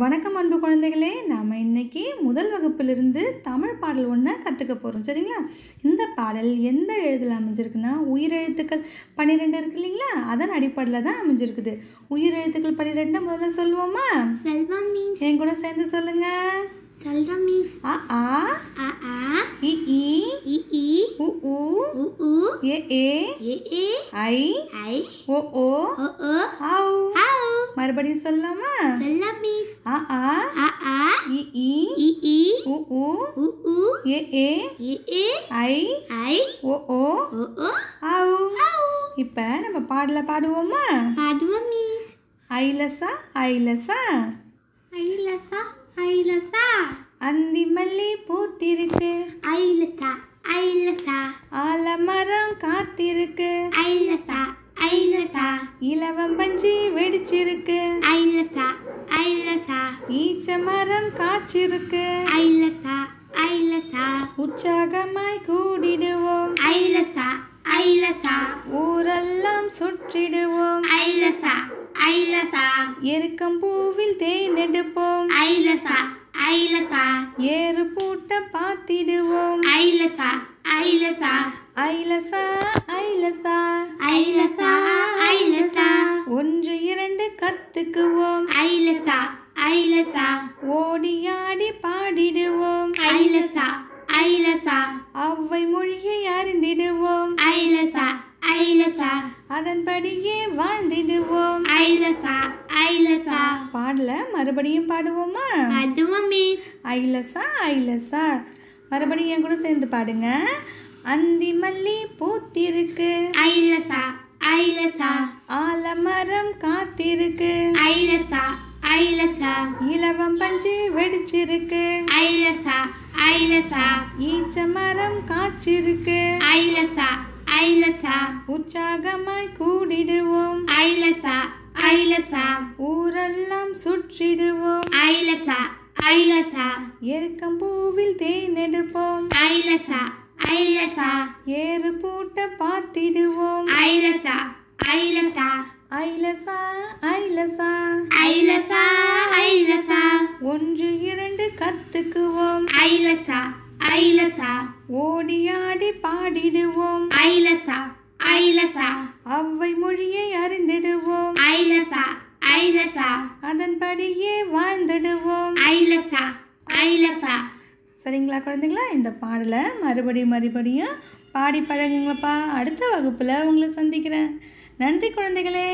வணக்கம் அன்பு குழந்தைகளே நாம் இன்றைக்கி முதல் வகுப்பிலிருந்து தமிழ் பாடல் ஒன்று கற்றுக்க போகிறோம் சரிங்களா இந்த பாடல் எந்த எழுதில் அமைஞ்சிருக்குன்னா உயிரெழுத்துக்கள் பன்னிரெண்டு இருக்கு இல்லைங்களா அதன் அடிப்படையில் தான் அமைஞ்சிருக்குது உயிரெழுத்துக்கள் பன்னிரெண்டு முதல்ல சொல்லுவோமா என் கூட சேர்ந்து சொல்லுங்க அ அ ஆ இ இ உ உ உ ஏ ஏ ஏ ஏ ஐ ஐ ஓ ஓ ஓ ஓ மறுபடியும் சொல்லலாமா சொல்லலாம் மிஸ் ஆ ஆ ஆ ஆ இ இ இ இ உ உ உ உ ஏ ஏ ஏ ஏ ஐ ஐ ஓ ஓ ஓ ஓ ஆ இப்போ நம்ம பாடல பாடுவோமா பாடுவோம் மிஸ் ஐ ஐ லசா லசா ஐ லசா ஐ லசா அந்தி மல்லி பூத்திருக்கு ஐ லசா இலவம் பஞ்சி வெடிச்சிருக்கு ஐலசா ஐலசா ஈச்ச மரம் காய்ச்சிருக்கு ஐலசா ஐலசா உற்சாகமாய் கூடிடுவோம் ஐலசா ஐலசா ஊரெல்லாம் சுற்றிடுவோம் ஐலசா ஐலசா எருக்கம் பூவில் தேன் எடுப்போம் ஐலசா ஐலசா ஏறு பூட்ட பாத்திடுவோம் ஐலசா ஐலசா ஐலசா ஐலசா ஐலசா கத்துக்குவோம் ஐலசா ஐலசா ஓடியாடி பாடிடுவோம் ஐலசா ஐலசா அவ்வை மொழியை அறிந்திடுவோம் ஐலசா ஐலசா அதன்படியே வாழ்ந்திடுவோம் ஐலசா ஐலசா பாடல மறுபடியும் பாடுவோமா அதுவும் ஐலசா ஐலசா மறுபடியும் கூட சேர்ந்து பாடுங்க அந்தி மல்லி பூத்திருக்கு ஐலசா ஐலசா ஆலமரம் காத்திருக்கு ஐலசா ஐலசா இலவம் பஞ்சு வெடிச்சிருக்கு ஐலசா ஐலசா ஈச்ச மரம் காய்ச்சிருக்கு ஐலசா ஐலசா உற்சாகமாய் கூடிடுவோம் ஐலசா ஐலசா ஊரெல்லாம் சுற்றிடுவோம் ஐலசா ஐலசா எருக்கம் பூவில் தேன் எடுப்போம் ஐலசா ஐலசா ஏறு பூட்ட பார்த்திடுவோம் ஐலசா ஐலசா ஐலசா ஐலசா ஐலசா ஒன்று இரண்டு கத்துக்குவோம் ஐலசா ஐலசா ஓடியாடி பாடிடுவோம் ஐலசா ஐலசா அவ்வை மொழியை அறிந்திடுவோம் ஐலசா ஐலசா அதன்படியே வாழ்ந்துடுவோம் ஐலசா ஐலசா சரிங்களா குழந்தைங்களா இந்த பாடலை மறுபடியும் மறுபடியும் பாடி பழகுங்களப்பா அடுத்த வகுப்பில் உங்களை சந்திக்கிறேன் நன்றி குழந்தைகளே